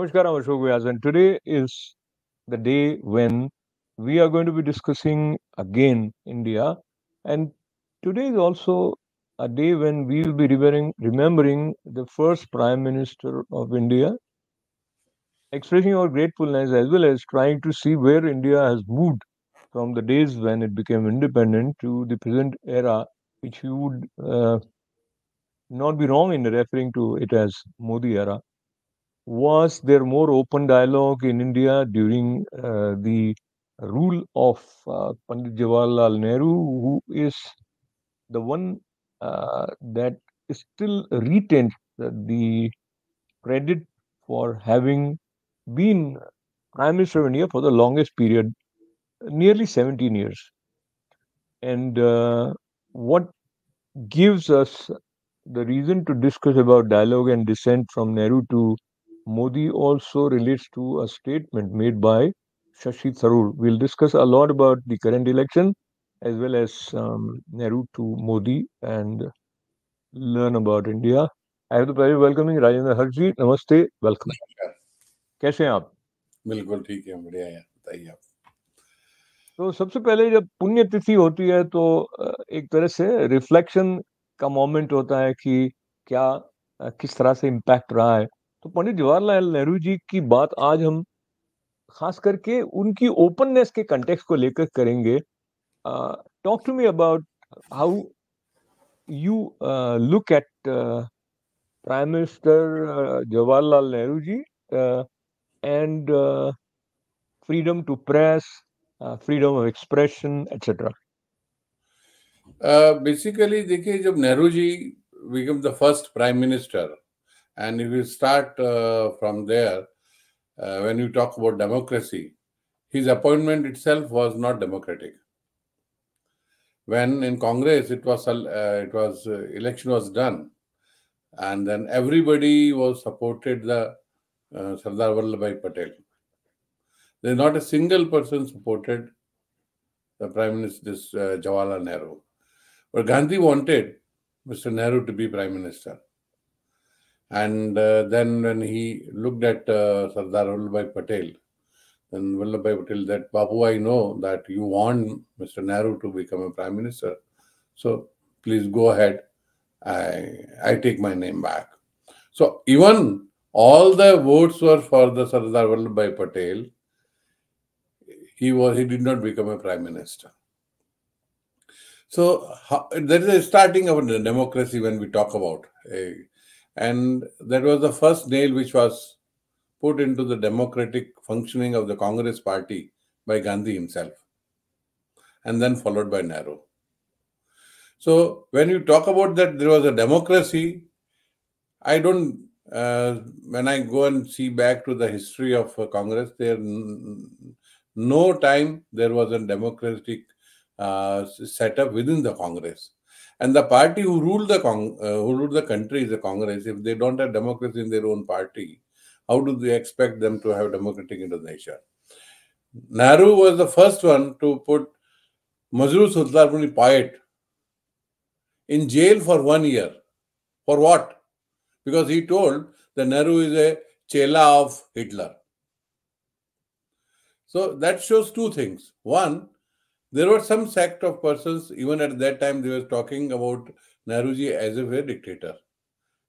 Namaskaram Ashok Vyas, and today is the day when we are going to be discussing again India. And today is also a day when we will be remembering, remembering the first Prime Minister of India, expressing our gratefulness as well as trying to see where India has moved from the days when it became independent to the present era, which you would uh, not be wrong in referring to it as Modi era was there more open dialogue in India during uh, the rule of uh, Pandit Jawaharlal Nehru, who is the one uh, that still retains the credit for having been Prime Minister of India for the longest period, nearly 17 years. And uh, what gives us the reason to discuss about dialogue and dissent from Nehru to Modi also relates to a statement made by Shashi Tharoor. We'll discuss a lot about the current election as well as um, Nehru to Modi and learn about India. I have the pleasure of welcoming Rajendra Harji. Namaste, welcome. कैसे हैं आप बिल्कुल ठीक है बढ़िया यार बताइए आप तो सबसे पहले जब पुण्य तिथि होती है तो एक तरह से रिफ्लेक्शन का मोमेंट होता है कि क्या किस तरह से इम्पैक्ट रहा है तो पंडित जवाहरलाल नेहरू जी की बात आज हम खास करके उनकी ओपननेस के कंटेक्स को लेकर करेंगे talk to me about how you look at prime minister Jawaharlal Nehru ji and freedom to press freedom of expression expression, basically uh, देखिए जब Nehru ji become the first prime minister And if you start uh, from there, uh, when you talk about democracy, his appointment itself was not democratic. When in Congress it was uh, it was uh, election was done, and then everybody was supported the uh, Sardar Vallabhai Patel. There's not a single person supported the Prime Minister this, uh, Jawaharlal Nehru, but Gandhi wanted Mr. Nehru to be Prime Minister and uh, then when he looked at uh, Sardar Vallabhai Patel, then Vallabhai Patel said, Babu, I know that you want Mr. Nehru to become a prime minister, so please go ahead. I I take my name back. So even all the votes were for the Sardar Vallabhai Patel. He was he did not become a prime minister. So how, a starting of the democracy when we talk about a and that was the first nail which was put into the democratic functioning of the Congress party by Gandhi himself, and then followed by Nehru. So, when you talk about that there was a democracy, I don't, uh, when I go and see back to the history of uh, Congress, there no time there was a democratic uh, setup within the Congress. And the party who ruled the uh, who ruled the country is the Congress. If they don't have democracy in their own party, how do they expect them to have democratic Indonesia? Nehru was the first one to put Majru Sudlarmuni Payet in jail for one year. For what? Because he told that Nehru is a chela of Hitler. So that shows two things. One, there were some sect of persons, even at that time, they were talking about Nehruji as if a dictator.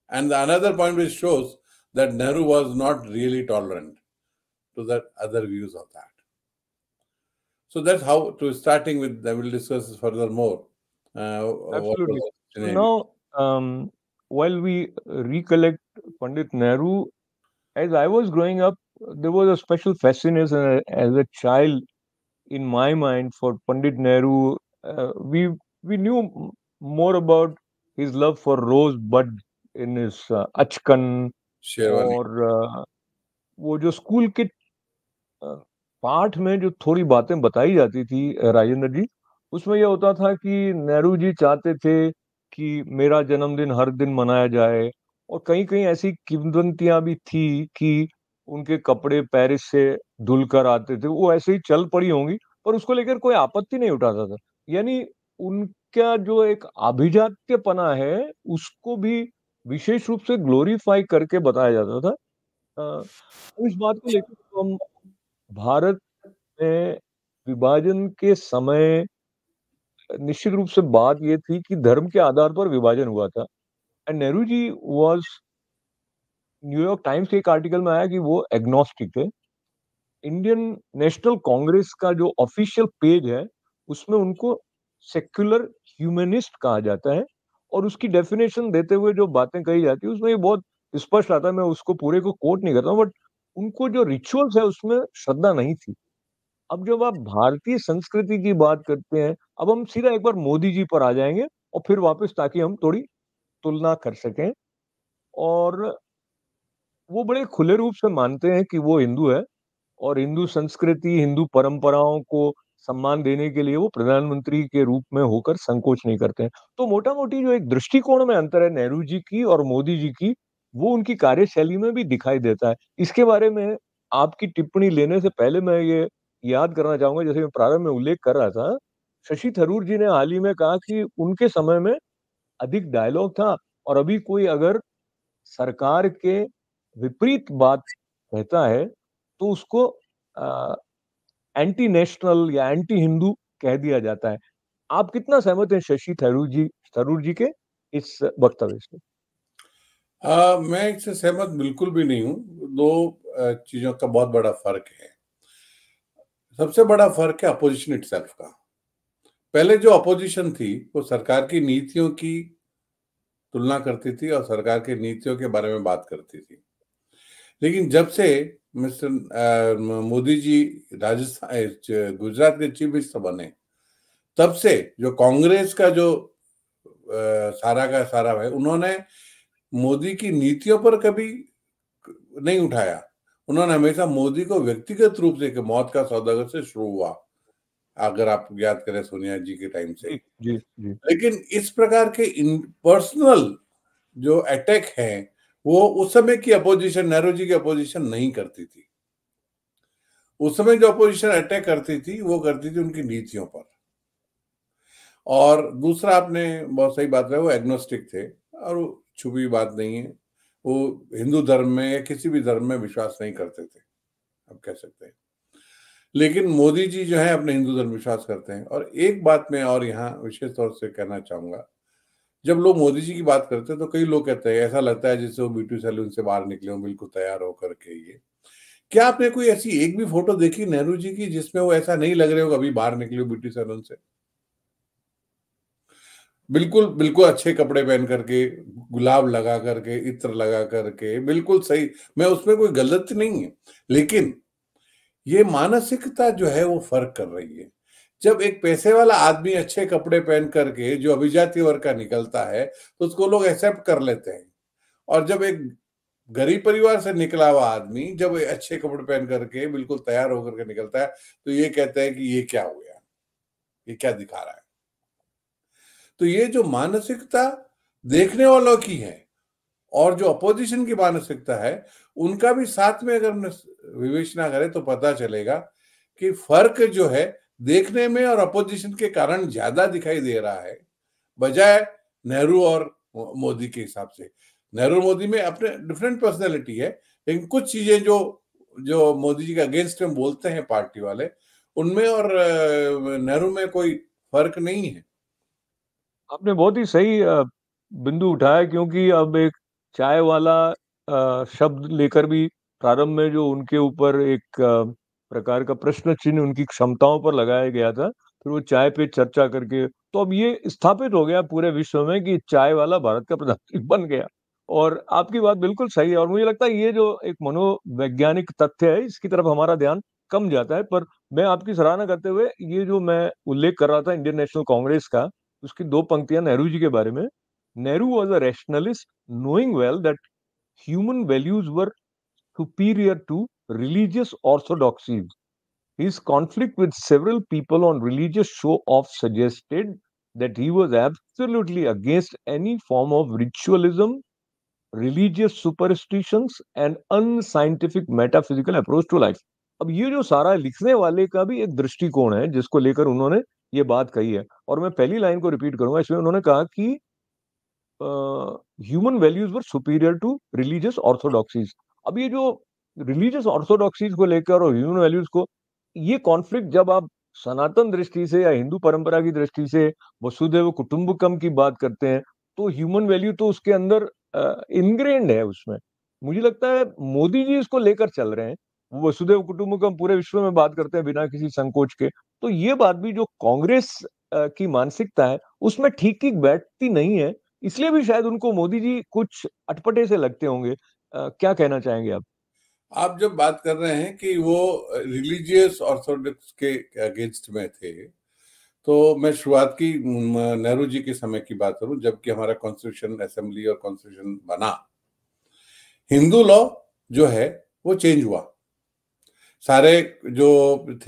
And another point which shows that Nehru was not really tolerant to the other views of that. So that's how to starting with I will discuss furthermore. Uh, Absolutely. Now, um, while we recollect Pandit Nehru, as I was growing up, there was a special fascination as a child in my mind for Pandit Nehru, uh, we we knew more about his love for Rose Bud in his uh, Achkan Shirwani. और uh, वो जो school के पाठ में जो थोड़ी बातें बताई जाती थी राजेंद्र जी उसमें यह होता था कि नेहरू जी चाहते थे कि मेरा जन्मदिन हर दिन मनाया जाए और कहीं कहीं ऐसी किंवदंतियां भी थी कि उनके कपड़े पेरिस से धुल कर आते थे वो ऐसे ही चल पड़ी होंगी पर उसको लेकर कोई आपत्ति नहीं उठाता था यानी उनका जो एक अभिजात्यपना है उसको भी विशेष रूप से ग्लोरीफाई करके बताया जाता था आ, इस बात को लेकर तो हम भारत में विभाजन के समय निश्चित रूप से बात यह थी कि धर्म के आधार पर विभाजन हुआ था and Nehru ji was New York Times के एक आर्टिकल में आया कि वो एग्नोस्टिक है इंडियन नेशनल कांग्रेस का जो ऑफिशियल पेज है उसमें उनको सेक्युलर ह्यूमनिस्ट कहा जाता है और उसकी डेफिनेशन देते हुए जो बातें कही जाती है उसमें ये बहुत स्पष्ट आता है मैं उसको पूरे को कोट नहीं करता बट उनको जो रिचुअल्स है उसमें श्रद्धा नहीं थी अब जब आप भारतीय संस्कृति की बात करते हैं अब हम सीधा एक बार मोदी जी पर आ जाएंगे और फिर वापस ताकि हम थोड़ी तुलना कर सकें और वो बड़े खुले रूप से मानते हैं कि वो हिंदू है और हिंदू संस्कृति हिंदू परंपराओं को सम्मान देने के लिए वो प्रधानमंत्री के रूप में होकर संकोच नहीं करते हैं तो मोटा मोटी जो एक दृष्टिकोण में अंतर है नेहरू जी की और मोदी जी की वो उनकी कार्यशैली में भी दिखाई देता है इसके बारे में आपकी टिप्पणी लेने से पहले मैं ये याद करना चाहूंगा जैसे मैं प्रारंभ में उल्लेख कर रहा था शशि थरूर जी ने हाल ही में कहा कि उनके समय में अधिक डायलॉग था और अभी कोई अगर सरकार के विपरीत बात कहता है तो उसको आ, एंटी नेशनल या एंटी हिंदू कह दिया जाता है आप कितना सहमत हैं शशि थरूर जी थरूर जी के इस वक्तव्य से आ, मैं इससे सहमत बिल्कुल भी नहीं हूँ दो चीजों का बहुत बड़ा फर्क है सबसे बड़ा फर्क है अपोजिशन इट का पहले जो अपोजिशन थी वो सरकार की नीतियों की तुलना करती थी और सरकार की नीतियों के बारे में बात करती थी लेकिन जब से मिस्टर मोदी जी राजस्थान गुजरात के चीफ मिनिस्टर बने तब से जो कांग्रेस का जो आ, सारा का सारा है उन्होंने मोदी की नीतियों पर कभी नहीं उठाया उन्होंने हमेशा मोदी को व्यक्तिगत रूप से मौत का सौदागर से शुरू हुआ अगर आप याद करें सोनिया जी के टाइम से जी, जी. लेकिन इस प्रकार के इन पर्सनल जो अटैक हैं वो उस समय की अपोजिशन नेहरू जी की अपोजिशन नहीं करती थी उस समय जो अपोजिशन अटैक करती थी वो करती थी उनकी नीतियों पर और दूसरा आपने बहुत सही बात है वो एग्नोस्टिक थे और छुपी बात नहीं है वो हिंदू धर्म में या किसी भी धर्म में विश्वास नहीं करते थे आप कह सकते हैं लेकिन मोदी जी जो है अपने हिंदू धर्म विश्वास करते हैं और एक बात मैं और यहाँ विशेष तौर से कहना चाहूंगा जब लोग मोदी जी की बात करते हैं तो कई लोग कहते हैं ऐसा लगता है जैसे वो ब्यूटी सैलून से बाहर निकले हो बिल्कुल तैयार होकर के ये क्या आपने कोई ऐसी एक भी फोटो देखी नेहरू जी की जिसमें वो ऐसा नहीं लग रहे हो अभी बाहर निकले हो ब्यूटी सैलून से बिल्कुल बिल्कुल अच्छे कपड़े पहन करके गुलाब लगा करके इत्र लगा करके बिल्कुल सही मैं उसमें कोई गलत नहीं है लेकिन ये मानसिकता जो है वो फर्क कर रही है जब एक पैसे वाला आदमी अच्छे कपड़े पहन करके जो अभिजाति वर्ग का निकलता है तो उसको लोग एक्सेप्ट कर लेते हैं और जब एक गरीब परिवार से निकला हुआ आदमी जब अच्छे कपड़े पहन करके बिल्कुल तैयार होकर के निकलता है तो ये कहता है कि ये क्या हो गया ये क्या दिखा रहा है तो ये जो मानसिकता देखने वालों की है और जो अपोजिशन की मानसिकता है उनका भी साथ में अगर विवेचना करें तो पता चलेगा कि फर्क जो है देखने में और अपोजिशन के कारण ज्यादा दिखाई दे रहा है बजाय नेहरू और मोदी के हिसाब से नेहरू मोदी में अपने डिफरेंट पर्सनैलिटी है लेकिन कुछ चीजें जो जो मोदी जी के अगेंस्ट में बोलते हैं पार्टी वाले उनमें और नेहरू में कोई फर्क नहीं है आपने बहुत ही सही बिंदु उठाया क्योंकि अब एक चाय वाला शब्द लेकर भी प्रारंभ में जो उनके ऊपर एक प्रकार का प्रश्न चिन्ह उनकी क्षमताओं पर लगाया गया था फिर वो चाय पे चर्चा करके तो अब ये स्थापित हो गया पूरे विश्व में कि चाय वाला भारत का प्रधानमंत्री बन गया और आपकी बात बिल्कुल सही है और मुझे लगता है ये जो एक मनोवैज्ञानिक तथ्य है इसकी तरफ हमारा ध्यान कम जाता है पर मैं आपकी सराहना करते हुए ये जो मैं उल्लेख कर रहा था इंडियन नेशनल कांग्रेस का उसकी दो पंक्तियां नेहरू जी के बारे में Nehru was a rationalist knowing well that human values were superior to religious orthodoxies. His conflict with several people on religious show off suggested that he was absolutely against any form of ritualism, religious superstitions, and unscientific metaphysical approach to life. अब ये जो सारा लिखने वाले का भी एक दृष्टिकोण है जिसको लेकर उन्होंने ये बात कही है और मैं पहली लाइन को रिपीट करूंगा इसमें उन्होंने कहा कि human values were superior to religious orthodoxies अब ये जो रिलीजियस ऑर्थोडॉक्सीज को लेकर और ह्यूमन वैल्यूज को ये कॉन्फ्लिक्ट जब आप सनातन दृष्टि से या हिंदू परंपरा की दृष्टि से वसुदेव कुटुंबकम की बात करते हैं तो ह्यूमन वैल्यू तो उसके अंदर इनग्रेंड है उसमें मुझे लगता है मोदी जी इसको लेकर चल रहे हैं वो वसुदेव कुटुंबकम पूरे विश्व में बात करते हैं बिना किसी संकोच के तो ये बात भी जो कांग्रेस की मानसिकता है उसमें ठीक ठीक बैठती नहीं है इसलिए भी शायद उनको मोदी जी कुछ अटपटे से लगते होंगे क्या कहना चाहेंगे आप आप जब बात कर रहे हैं कि वो रिलीजियस ऑर्थोडॉक्स के अगेंस्ट में थे तो मैं शुरुआत की नेहरू जी के समय की बात करूं जबकि हमारा कॉन्स्टिट्यूशन असेंबली और कॉन्स्टिट्यूशन बना हिंदू लॉ जो है वो चेंज हुआ सारे जो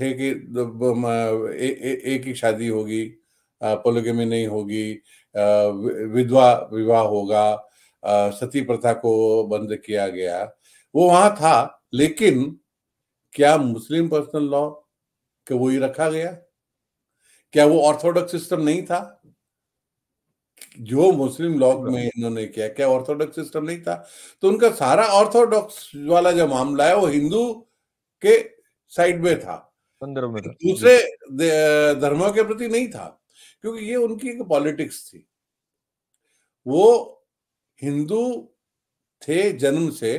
थे कि एक ही शादी होगी पोलोगेमी नहीं होगी विधवा विवाह होगा सती प्रथा को बंद किया गया वो वहां था लेकिन क्या मुस्लिम पर्सनल लॉ के वो ही रखा गया क्या वो ऑर्थोडॉक्स सिस्टम नहीं था जो मुस्लिम लॉ में इन्होंने किया क्या ऑर्थोडॉक्स सिस्टम नहीं था तो उनका सारा ऑर्थोडॉक्स वाला जो मामला है वो हिंदू के साइड में था दूसरे धर्मों के प्रति नहीं था क्योंकि ये उनकी एक पॉलिटिक्स थी वो हिंदू थे जन्म से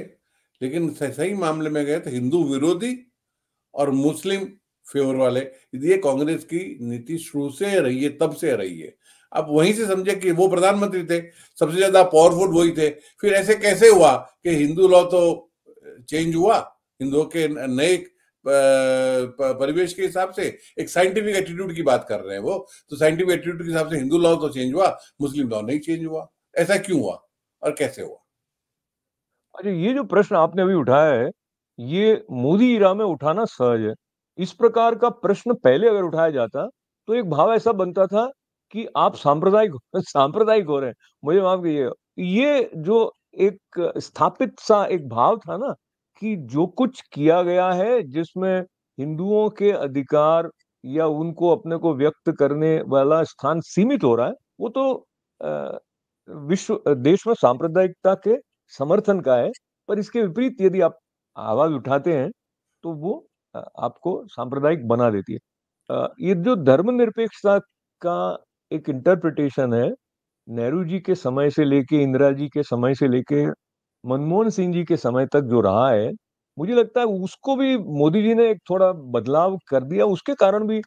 लेकिन सही मामले में गए तो हिंदू विरोधी और मुस्लिम फेवर वाले ये कांग्रेस की नीति शुरू से रही है तब से रही है अब वहीं से समझे कि वो प्रधानमंत्री थे सबसे ज्यादा पावरफुल वही थे फिर ऐसे कैसे हुआ कि हिंदू लॉ तो चेंज हुआ हिंदुओं के नए परिवेश के हिसाब से एक साइंटिफिक एटीट्यूड की बात कर रहे हैं वो तो साइंटिफिक एटीट्यूड के हिसाब से हिंदू लॉ तो चेंज हुआ मुस्लिम लॉ नहीं चेंज हुआ ऐसा क्यों हुआ और कैसे हुआ अच्छा ये जो प्रश्न आपने अभी उठाया है ये मोदी इरा में उठाना सहज है इस प्रकार का प्रश्न पहले अगर उठाया जाता तो एक भाव ऐसा बनता था कि आप सांप्रदायिक सांप्रदायिक हो रहे हैं मुझे माफ कीजिए ये जो एक स्थापित सा एक भाव था ना कि जो कुछ किया गया है जिसमें हिंदुओं के अधिकार या उनको अपने को व्यक्त करने वाला स्थान सीमित हो रहा है वो तो विश्व देश में सांप्रदायिकता के समर्थन का है पर इसके विपरीत यदि आप आवाज उठाते हैं तो वो आपको सांप्रदायिक बना देती है ये जो धर्मनिरपेक्षता का एक इंटरप्रिटेशन है नेहरू जी के समय से लेके इंदिरा जी के समय से लेके मनमोहन सिंह जी के समय तक जो रहा है मुझे लगता है उसको भी मोदी जी ने एक थोड़ा बदलाव कर दिया उसके कारण भी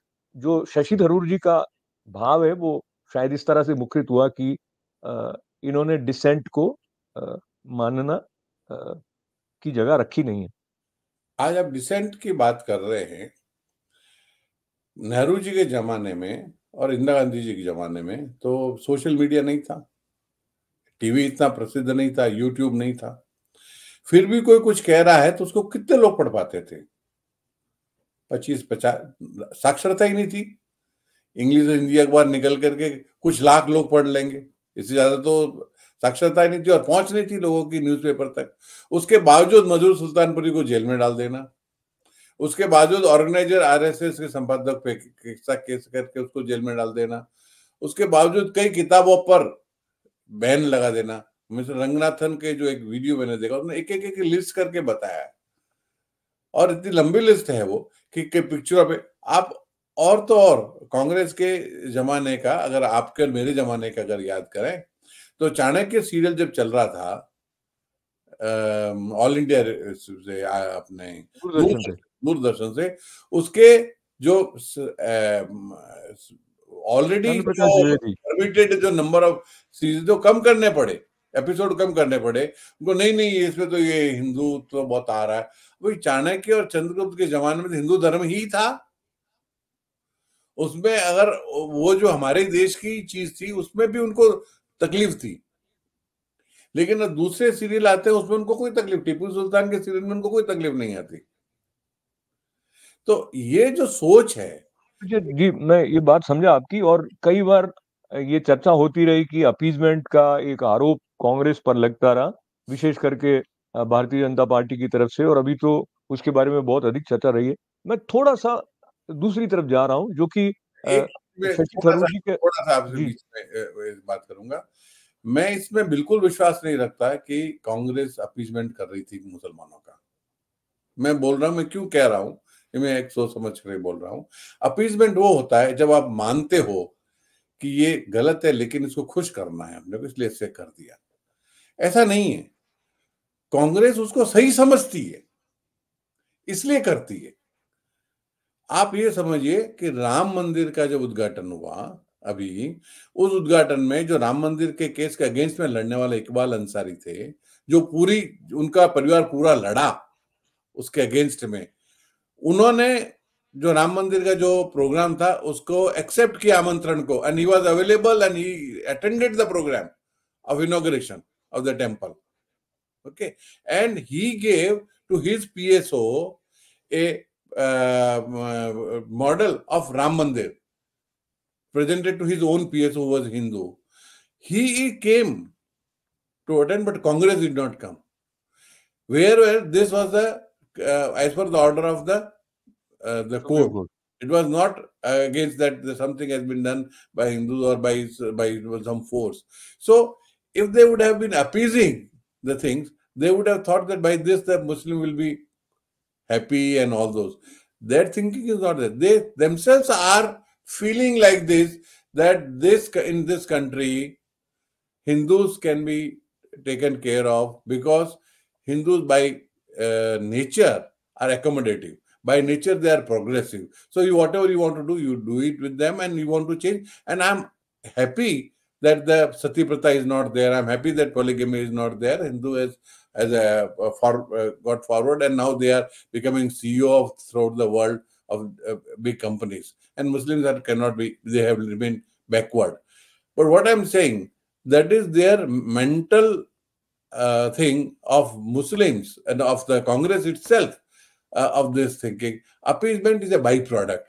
जो शशि थरूर जी का भाव है वो शायद इस तरह से मुखरित हुआ कि इन्होंने डिसेंट को मानना की जगह रखी नहीं है आज आप डिसेंट की बात कर रहे हैं नेहरू जी के जमाने में और इंदिरा गांधी जी के जमाने में तो सोशल मीडिया नहीं था टीवी इतना प्रसिद्ध नहीं था यूट्यूब नहीं था फिर भी कोई कुछ कह रहा है तो उसको कितने लोग पढ़ पाते थे पच्चीस पचास साक्षरता ही नहीं थी इंग्लिश और हिंदी अखबार निकल करके कुछ लाख लोग पढ़ लेंगे इससे ज्यादा तो साक्षरता नहीं थी और पहुंच नहीं थी लोगों की न्यूज़पेपर तक उसके बावजूद मजूर सुल्तानपुरी को जेल में डाल देना उसके बावजूद ऑर्गेनाइजर आरएसएस के संपादक पे केस करके उसको जेल में डाल देना उसके बावजूद कई किताबों पर बैन लगा देना मिस्टर रंगनाथन के जो एक वीडियो मैंने देखा उसने एक एक, एक लिस्ट करके बताया और इतनी लंबी लिस्ट है वो कि के पिक्चरों पे आप और तो और कांग्रेस के जमाने का अगर आपके और मेरे जमाने का अगर याद करें तो चाणक्य सीरियल जब चल रहा था ऑल इंडिया से अपने दूरदर्शन से उसके जो ऑलरेडी परमिटेड जो नंबर ऑफ सीरीज तो कम करने पड़े एपिसोड कम करने पड़े उनको नहीं नहीं इसमें तो ये हिंदू तो बहुत आ रहा है वही चाणक्य और चंद्रगुप्त के जमाने में तो हिंदू धर्म ही था उसमें अगर वो जो हमारे देश की चीज थी उसमें भी उनको तकलीफ थी लेकिन अब दूसरे सीरियल आते हैं उसमें उनको कोई तकलीफ टीपू सुल्तान के सीरियल में उनको कोई तकलीफ नहीं आती तो ये जो सोच है जी मैं ये बात समझा आपकी और कई बार ये चर्चा होती रही कि अपीजमेंट का एक आरोप कांग्रेस पर लगता रहा विशेष करके भारतीय जनता पार्टी की तरफ से और अभी तो उसके बारे में बहुत अधिक चर्चा रही है मैं थोड़ा सा दूसरी तरफ जा रहा हूँ जो कि बात करूंगा मैं इसमें बिल्कुल विश्वास नहीं रखता कि कांग्रेस अपीजमेंट कर रही थी मुसलमानों का मैं बोल रहा हूं मैं क्यों कह रहा हूं मैं एक सोच समझ कर बोल रहा हूं अपीजमेंट वो होता है जब आप मानते हो कि ये गलत है लेकिन इसको खुश करना है हमने इसलिए इसे कर दिया ऐसा नहीं है कांग्रेस उसको सही समझती है इसलिए करती है आप ये समझिए कि राम मंदिर का जो उद्घाटन हुआ अभी उस उद्घाटन में जो राम मंदिर के केस के अगेंस्ट में लड़ने वाले इकबाल अंसारी थे जो पूरी उनका परिवार पूरा लड़ा उसके अगेंस्ट में उन्होंने जो राम मंदिर का जो प्रोग्राम था उसको एक्सेप्ट किया आमंत्रण को and he was available and he attended the programme of inauguration of the temple okay and he gave to his PSO a Uh, uh, model of Ram Mandir presented to his own PSO who was Hindu. He came to attend, but Congress did not come. Where this was the, uh, as per the order of the uh, the court, it was not uh, against that something has been done by Hindus or by by some force. So if they would have been appeasing the things, they would have thought that by this the Muslim will be happy and all those. Their thinking is not that. They themselves are feeling like this that this in this country Hindus can be taken care of because Hindus by uh, nature are accommodative. By nature, they are progressive. So you whatever you want to do, you do it with them, and you want to change. And I'm happy that the sati is not there. I'm happy that polygamy is not there. Hindu has as a, uh, got forward, and now they are becoming CEO of throughout the world of uh, big companies. And Muslims that cannot be; they have remained backward. But what I'm saying that is their mental uh, thing of Muslims and of the Congress itself uh, of this thinking. Appeasement is a byproduct.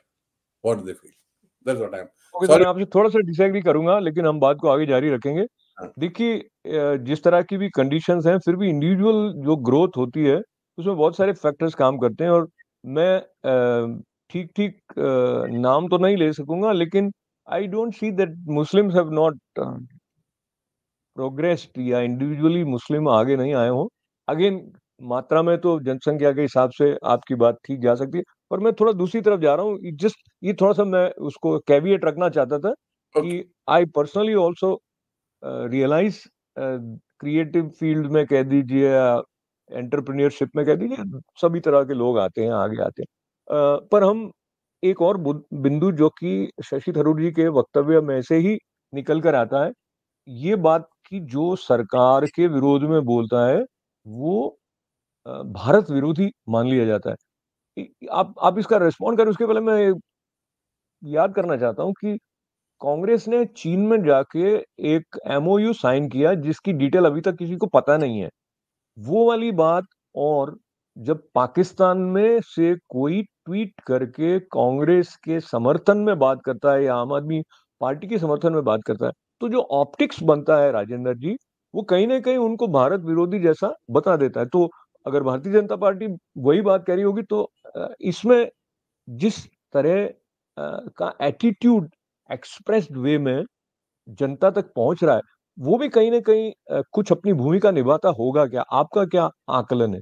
What do they feel? That's what I'm. Okay, sorry. तो मैं आपसे थोड़ा सा disagree करूंगा लेकिन हम बात को आगे हाँ। देखिए जिस तरह की भी कंडीशंस हैं फिर भी इंडिविजुअल जो ग्रोथ होती है उसमें बहुत सारे फैक्टर्स काम करते हैं और मैं ठीक ठीक नाम तो नहीं ले सकूंगा लेकिन I don't see that Muslims have not progressed या इंडिविजुअली मुस्लिम आगे नहीं आए हों अगेन मात्रा में तो जनसंख्या के हिसाब से आपकी बात ठीक जा सकती है पर मैं थोड़ा दूसरी तरफ जा रहा हूँ जस्ट ये थोड़ा सा मैं उसको कैवियट रखना चाहता था कि I personally also realise creative field में कह दीजिए या एंटरप्रेन्योरशिप में कह दीजिए सभी तरह के लोग आते हैं आगे आते हैं पर हम एक और बिंदु जो कि शशि थरूर जी के वक्तव्य में से ही निकल कर आता है ये बात कि जो सरकार के विरोध में बोलता है वो भारत विरोधी मान लिया जाता है आप आप इसका रिस्पॉन्ड करें उसके पहले मैं याद करना चाहता हूं कि कांग्रेस ने चीन में जाके एक एमओयू साइन किया जिसकी डिटेल अभी तक किसी को पता नहीं है वो वाली बात और जब पाकिस्तान में से कोई ट्वीट करके कांग्रेस के समर्थन में बात करता है या आम आदमी पार्टी के समर्थन में बात करता है तो जो ऑप्टिक्स बनता है राजेंद्र जी वो कहीं ना कहीं उनको भारत विरोधी जैसा बता देता है तो अगर भारतीय जनता पार्टी वही बात कह रही होगी तो इसमें जिस तरह का एटीट्यूड एक्सप्रेस्ड वे में जनता तक पहुंच रहा है वो भी कहीं ना कहीं कुछ अपनी भूमिका निभाता होगा क्या आपका क्या आकलन है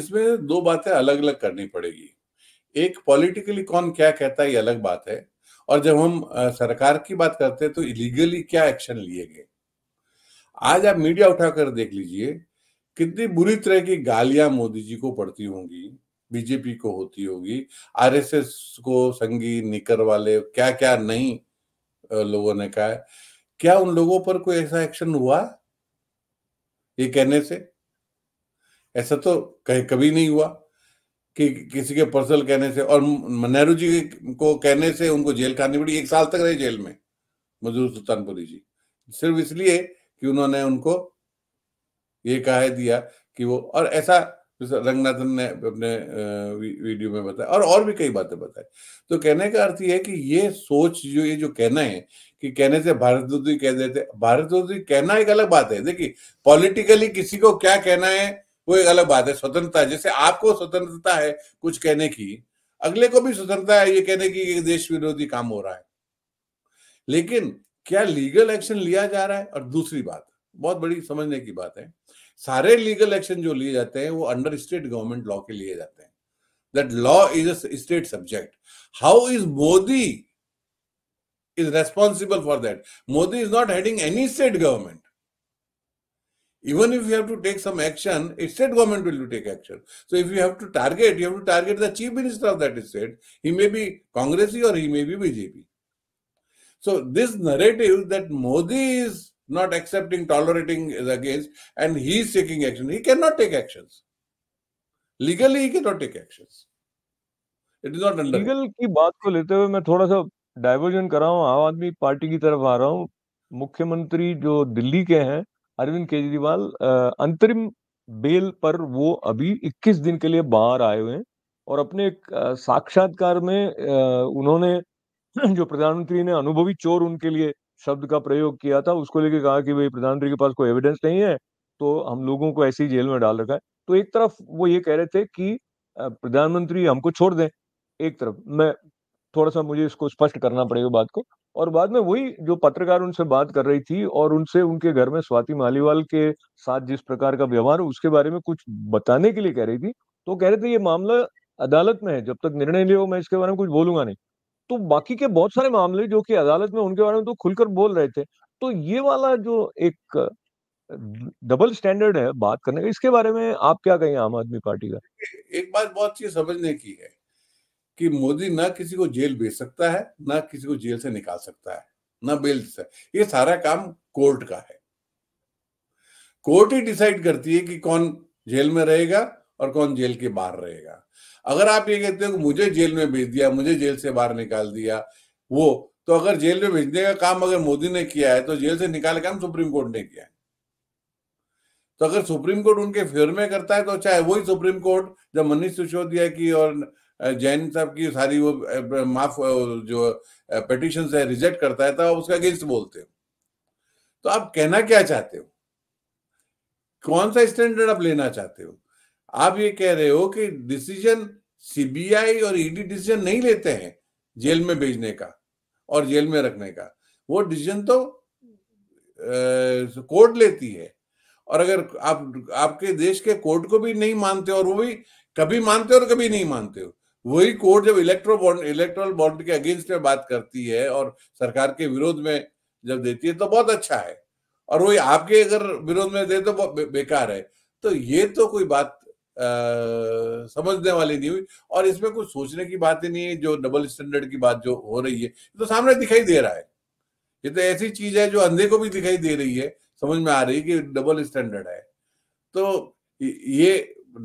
इसमें दो बातें अलग अलग करनी पड़ेगी एक पॉलिटिकली कौन क्या कहता है ये अलग बात है और जब हम सरकार की बात करते हैं तो इलीगली क्या एक्शन लिए गए आज आप मीडिया उठाकर देख लीजिए कितनी बुरी तरह की गालियां मोदी जी को पड़ती होंगी बीजेपी को होती होगी आरएसएस को संगी निकर वाले क्या क्या नहीं लोगों ने कहा है क्या उन लोगों पर कोई ऐसा एक्शन हुआ ये कहने से ऐसा तो कहीं कभी नहीं हुआ कि किसी के पर्सनल कहने से और नेहरू जी को कहने से उनको जेल खानी पड़ी एक साल तक रहे जेल में मजदूर सुल्तानपुरी जी सिर्फ इसलिए कि उन्होंने उनको ये कहा दिया कि वो और ऐसा रंगनाथन ने अपने वीडियो में बताया और और भी कई बातें बताई तो कहने का अर्थ ये है कि ये सोच जो ये जो कहना है कि कहने से भारत विरोधी कह देते भारत विरोधी कहना एक अलग बात है देखिए पॉलिटिकली किसी को क्या कहना है वो एक अलग बात है स्वतंत्रता जैसे आपको स्वतंत्रता है कुछ कहने की अगले को भी स्वतंत्रता है ये कहने की कि देश विरोधी काम हो रहा है लेकिन क्या लीगल एक्शन लिया जा रहा है और दूसरी बात बहुत बड़ी समझने की बात है सारे लीगल एक्शन जो लिए जाते हैं वो अंडर स्टेट गवर्नमेंट लॉ के लिए जाते हैं that law is a state subject how is Modi is responsible for that. Modi is not heading any state government. Even if you have to take some action, a state government will take action. So if you have to target, you have to target the chief minister of that state. He may be Congressy or he may be BJP. So this narrative that Modi is not accepting, tolerating is against, and he is taking action. He cannot take actions. Legally, he cannot take actions. It is not under. Legal की बात को लेते हुए मैं थोड़ा सा diversion कर रहा हूँ आम आदमी पार्टी की तरफ आ रहा हूँ मुख्यमंत्री जो दिल्ली के हैं अरविंद केजरीवाल अंतरिम बेल पर वो अभी 21 दिन के लिए बाहर आए हुए हैं और अपने एक साक्षात्कार में उन्होंने जो प्रधानमंत्री ने अनुभवी चोर उनके लिए शब्द का प्रयोग किया था उसको लेके कहा कि भाई प्रधानमंत्री के पास कोई एविडेंस नहीं है तो हम लोगों को ऐसे ही जेल में डाल रखा है तो एक तरफ वो ये कह रहे थे कि प्रधानमंत्री हमको छोड़ दें एक तरफ मैं थोड़ा सा मुझे इसको स्पष्ट करना पड़ेगा बात को और बाद में वही जो पत्रकार उनसे बात कर रही थी और उनसे उनके घर में स्वाति मालीवाल के साथ जिस प्रकार का व्यवहार उसके बारे में कुछ बताने के लिए कह रही थी तो कह रहे थे ये मामला अदालत में है जब तक निर्णय लियो मैं इसके बारे में कुछ बोलूंगा नहीं तो बाकी के बहुत सारे मामले जो कि अदालत में उनके बारे में तो खुलकर बोल रहे थे तो ये वाला जो एक डबल स्टैंडर्ड है बात करने का इसके बारे में आप क्या कहेंगे आम आदमी पार्टी का एक बात बहुत चीज समझने की है कि मोदी ना किसी को जेल भेज सकता है ना किसी को जेल से निकाल सकता है ना बेल ये सारा काम कोर्ट का है कोर्ट ही डिसाइड करती है कि कौन जेल में रहेगा और कौन जेल के बाहर रहेगा अगर आप ये कहते हो कि मुझे जेल में भेज दिया मुझे जेल से बाहर निकाल दिया वो तो अगर जेल में भेजने का काम अगर मोदी ने किया है तो जेल से निकाल का काम सुप्रीम कोर्ट ने किया है तो अगर सुप्रीम कोर्ट उनके फेवर में करता है तो चाहे वही सुप्रीम कोर्ट जब मनीष सिसोदिया की और जैन साहब की सारी वो माफ जो पिटिशन है रिजेक्ट करता है तो उसके अगेंस्ट बोलते हो तो आप कहना क्या चाहते हो कौन सा स्टैंडर्ड आप लेना चाहते हो आप ये कह रहे हो कि डिसीजन सीबीआई और ईडी डिसीजन नहीं लेते हैं जेल में भेजने का और जेल में रखने का वो डिसीजन तो कोर्ट लेती है और अगर आप आपके देश के कोर्ट को भी नहीं मानते और वो भी कभी मानते हो और कभी नहीं मानते हो वही कोर्ट जब इलेक्ट्रो बॉन्ड इलेक्ट्रल बॉन्ड के अगेंस्ट में बात करती है और सरकार के विरोध में जब देती है तो बहुत अच्छा है और वही आपके अगर विरोध में दे तो बेकार है तो ये तो कोई बात समझने वाली नहीं हुई और इसमें कुछ सोचने की बात ही नहीं है जो डबल स्टैंडर्ड की बात जो हो रही है तो सामने दिखाई दे रहा है ये तो ऐसी चीज है जो अंधे को भी दिखाई दे रही है समझ में आ रही है कि डबल स्टैंडर्ड है तो ये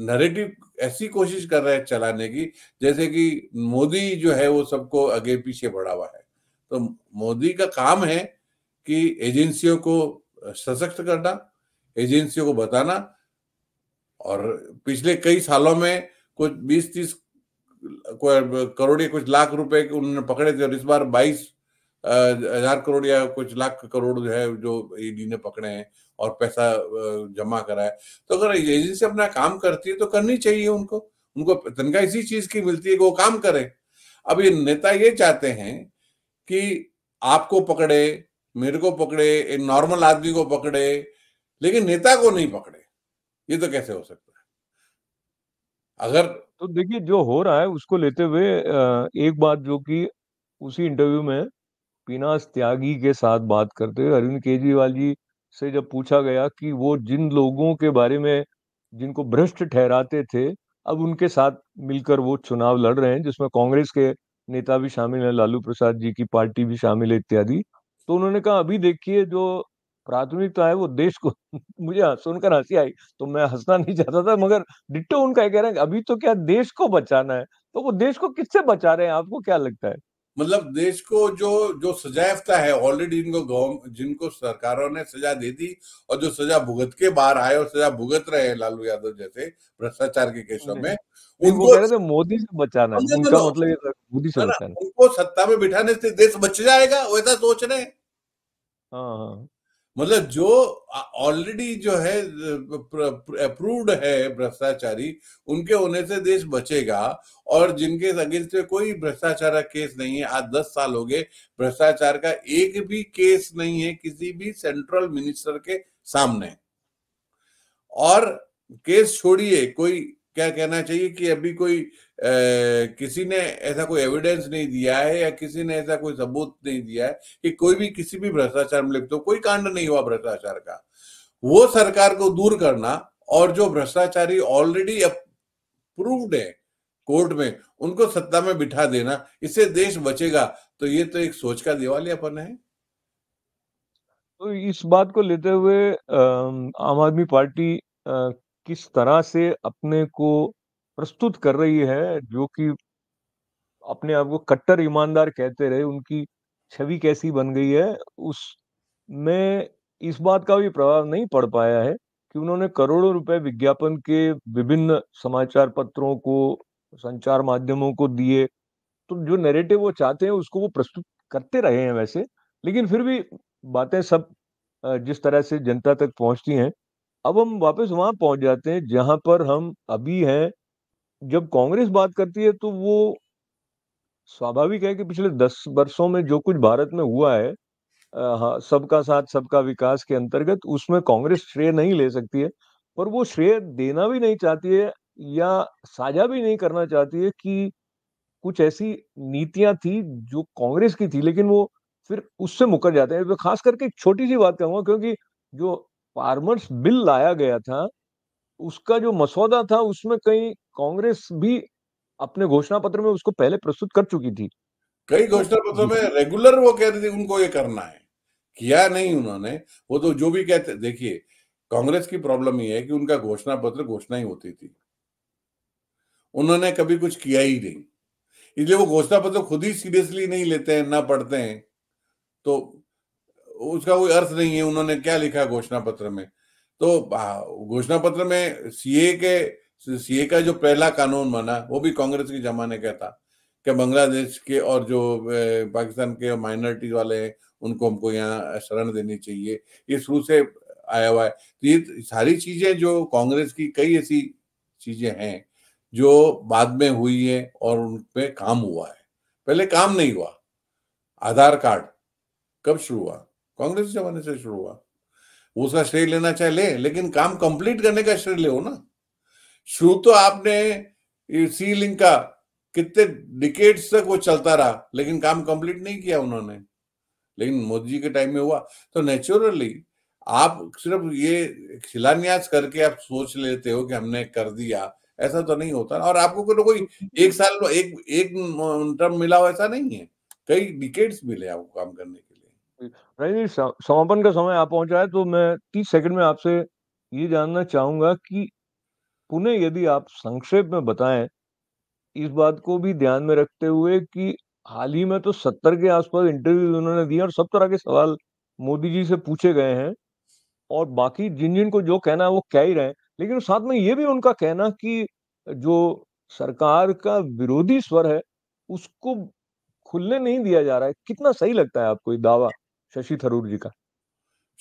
नरेटिव ऐसी कोशिश कर रहा है चलाने की जैसे कि मोदी जो है वो सबको आगे पीछे बढ़ा हुआ है तो मोदी का काम है कि एजेंसियों को सशक्त करना एजेंसियों को बताना और पिछले कई सालों में कुछ बीस तीस करोड़ या कुछ लाख रुपए उन्होंने पकड़े थे और इस बार बाईस हजार करोड़ या कुछ लाख करोड़ जो है जो ईडी ने पकड़े हैं और पैसा जमा करा है तो अगर एजेंसी अपना काम करती है तो करनी चाहिए उनको उनको तनख्वाह इसी चीज की मिलती है कि वो काम करें अब ये नेता ये चाहते हैं कि आपको पकड़े मेरे को पकड़े एक नॉर्मल आदमी को पकड़े लेकिन नेता को नहीं पकड़े ये तो कैसे हो सकता है अगर तो देखिए जो हो रहा है उसको लेते हुए एक बात जो कि उसी इंटरव्यू में पीनास त्यागी के साथ बात करते हुए अरविंद केजरीवाल जी से जब पूछा गया कि वो जिन लोगों के बारे में जिनको भ्रष्ट ठहराते थे अब उनके साथ मिलकर वो चुनाव लड़ रहे हैं जिसमें कांग्रेस के नेता भी शामिल हैं लालू प्रसाद जी की पार्टी भी शामिल है इत्यादि तो उन्होंने कहा अभी देखिए जो प्राथमिकता तो है वो देश को मुझे सुनकर हंसी आई तो मैं हंसना नहीं चाहता था मगर डिट्टो उनका कह रहे हैं अभी तो क्या देश को बचाना है तो वो देश को किससे बचा रहे हैं आपको क्या लगता है मतलब देश को जो जो सजाफ्ता है ऑलरेडी इनको जिनको सरकारों ने सजा दे दी और जो सजा भुगत के बाहर आए और सजा भुगत रहे हैं लालू यादव जैसे भ्रष्टाचार के केसों में उनको मोदी से बचाना उनका तो मतलब मोदी से बचाना उनको सत्ता में बिठाने से देश बच जाएगा वैसा सोच रहे हैं हाँ, हाँ। मतलब जो ऑलरेडी जो है अप्रूव्ड है भ्रष्टाचारी उनके होने से देश बचेगा और जिनके अगेंस्ट में कोई भ्रष्टाचार का केस नहीं है आज दस साल हो गए भ्रष्टाचार का एक भी केस नहीं है किसी भी सेंट्रल मिनिस्टर के सामने और केस छोड़िए कोई क्या कहना चाहिए कि अभी कोई ए, किसी ने ऐसा कोई एविडेंस नहीं दिया है या किसी ने ऐसा कोई सबूत नहीं दिया है कि कोई भी किसी भी भ्रष्टाचार में लिप्त हो कोई कांड नहीं हुआ भ्रष्टाचार का वो सरकार को दूर करना और जो भ्रष्टाचारी ऑलरेडी अप्रूव्ड है कोर्ट में उनको सत्ता में बिठा देना इससे देश बचेगा तो ये तो एक सोच का दिवालियापन है तो इस बात को लेते हुए आम आदमी पार्टी किस तरह से अपने को प्रस्तुत कर रही है जो कि अपने आप को कट्टर ईमानदार कहते रहे उनकी छवि कैसी बन गई है उस में इस बात का भी प्रभाव नहीं पड़ पाया है कि उन्होंने करोड़ों रुपए विज्ञापन के विभिन्न समाचार पत्रों को संचार माध्यमों को दिए तो जो नैरेटिव वो चाहते हैं उसको वो प्रस्तुत करते रहे हैं वैसे लेकिन फिर भी बातें सब जिस तरह से जनता तक पहुंचती हैं अब हम वापस वहां पहुंच जाते हैं जहां पर हम अभी हैं जब कांग्रेस बात करती है तो वो स्वाभाविक है कि पिछले दस वर्षों में जो कुछ भारत में हुआ है हाँ, सबका साथ सबका विकास के अंतर्गत उसमें कांग्रेस श्रेय नहीं ले सकती है पर वो श्रेय देना भी नहीं चाहती है या साझा भी नहीं करना चाहती है कि कुछ ऐसी नीतियां थी जो कांग्रेस की थी लेकिन वो फिर उससे मुकर जाते हैं तो खास करके एक छोटी सी बात कहूंगा क्योंकि जो फार्मर्स बिल लाया गया था उसका जो मसौदा था उसमें कहीं कांग्रेस भी अपने घोषणा पत्र में उसको पहले प्रस्तुत कर चुकी थी कई घोषणा पत्रों में रेगुलर वो कह रहे थे उनको ये करना है किया नहीं उन्होंने वो तो जो भी कहते देखिए कांग्रेस की प्रॉब्लम ये है कि उनका घोषणा पत्र घोषणा ही होती थी उन्होंने कभी कुछ किया ही नहीं इसलिए वो घोषणा पत्र खुद ही सीरियसली नहीं लेते हैं ना पढ़ते हैं तो उसका कोई अर्थ नहीं है उन्होंने क्या लिखा घोषणा पत्र में तो घोषणा पत्र में सीए के सीए का जो पहला कानून बना वो भी कांग्रेस के जमाने का था कि बांग्लादेश के और जो पाकिस्तान के माइनॉरिटी वाले हैं उनको हमको यहाँ शरण देनी चाहिए ये शुरू से आया हुआ है तो ये सारी चीजें जो कांग्रेस की कई ऐसी चीजें हैं जो बाद में हुई है और उन पर काम हुआ है पहले काम नहीं हुआ आधार कार्ड कब शुरू हुआ कांग्रेस जमाने से शुरू हुआ उसका श्रेय लेना चाहे ले, लेकिन काम कंप्लीट करने का श्रेय ले हो ना शुरू तो आपने सी लिंक का कितने डिकेट्स तक वो चलता रहा लेकिन काम कंप्लीट नहीं किया उन्होंने लेकिन मोदी जी के टाइम में हुआ तो नेचुरली आप सिर्फ ये शिलान्यास करके आप सोच लेते हो कि हमने कर दिया ऐसा तो नहीं होता और आपको कोई कोई एक साल एक एक टर्म मिला हो ऐसा नहीं है कई डिकेट्स मिले आपको काम करने के नहीं नहीं समापन का समय आप पहुंचा है तो मैं तीस सेकंड में आपसे ये जानना चाहूंगा कि पुणे यदि आप संक्षेप में बताएं इस बात को भी ध्यान में रखते हुए कि हाल ही में तो सत्तर के आसपास इंटरव्यू उन्होंने दिए और सब तरह के सवाल मोदी जी से पूछे गए हैं और बाकी जिन जिन को जो कहना है वो कह ही रहे हैं लेकिन साथ में ये भी उनका कहना कि जो सरकार का विरोधी स्वर है उसको खुलने नहीं दिया जा रहा है कितना सही लगता है आपको ये दावा शशि थरूर जी का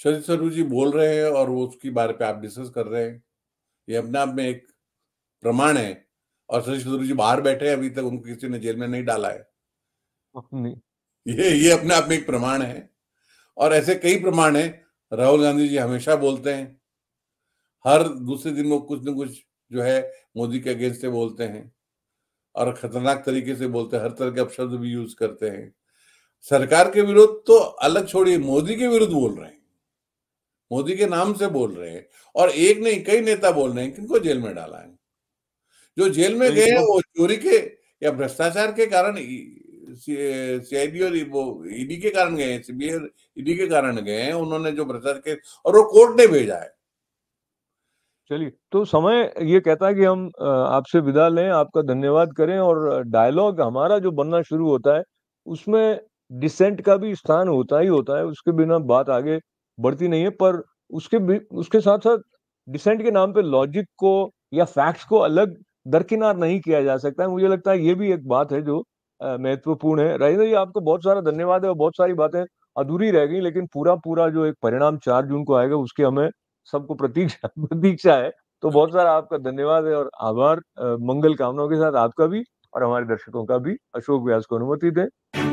शशि थरूर जी बोल रहे हैं और वो उसकी बारे पे आप डिस्कस कर रहे हैं ये अपने आप में एक प्रमाण है और शशि थरूर जी बाहर बैठे हैं अभी तक उनको किसी ने जेल में नहीं डाला है नहीं। ये ये अपने आप में एक प्रमाण है और ऐसे कई प्रमाण है राहुल गांधी जी हमेशा बोलते हैं हर दूसरे दिन वो कुछ न कुछ जो है मोदी के अगेंस्ट बोलते हैं और खतरनाक तरीके से बोलते हैं हर तरह के अपशब्द भी यूज करते हैं सरकार के विरुद्ध तो अलग छोड़िए मोदी के विरुद्ध बोल रहे हैं मोदी के नाम से बोल रहे हैं और एक नहीं कई नेता बोल रहे हैं किनको जेल में डाला है जो जेल में तो गए वो चोरी के या भ्रष्टाचार के कारण सीआईडी और वो ईडी के कारण गए सीबीआई ईडी के कारण गए हैं उन्होंने जो भ्रष्टाचार के और वो कोर्ट ने भेजा है चलिए तो समय ये कहता है कि हम आपसे विदा लें आपका धन्यवाद करें और डायलॉग हमारा जो बनना शुरू होता है उसमें डिसेंट का भी स्थान होता ही होता है उसके बिना बात आगे बढ़ती नहीं है पर उसके उसके साथ साथ डिसेंट के नाम पे लॉजिक को या फैक्ट्स को अलग दरकिनार नहीं किया जा सकता है मुझे लगता है ये भी एक बात है जो महत्वपूर्ण है राजेंद्र जी आपको बहुत सारा धन्यवाद है और बहुत सारी बातें अधूरी रह गई लेकिन पूरा पूरा जो एक परिणाम चार जून को आएगा उसके हमें सबको प्रतीक्षा प्रतीक्षा है तो बहुत सारा आपका धन्यवाद है और आभार मंगल कामनाओं के साथ आपका भी और हमारे दर्शकों का भी अशोक व्यास को अनुमति दें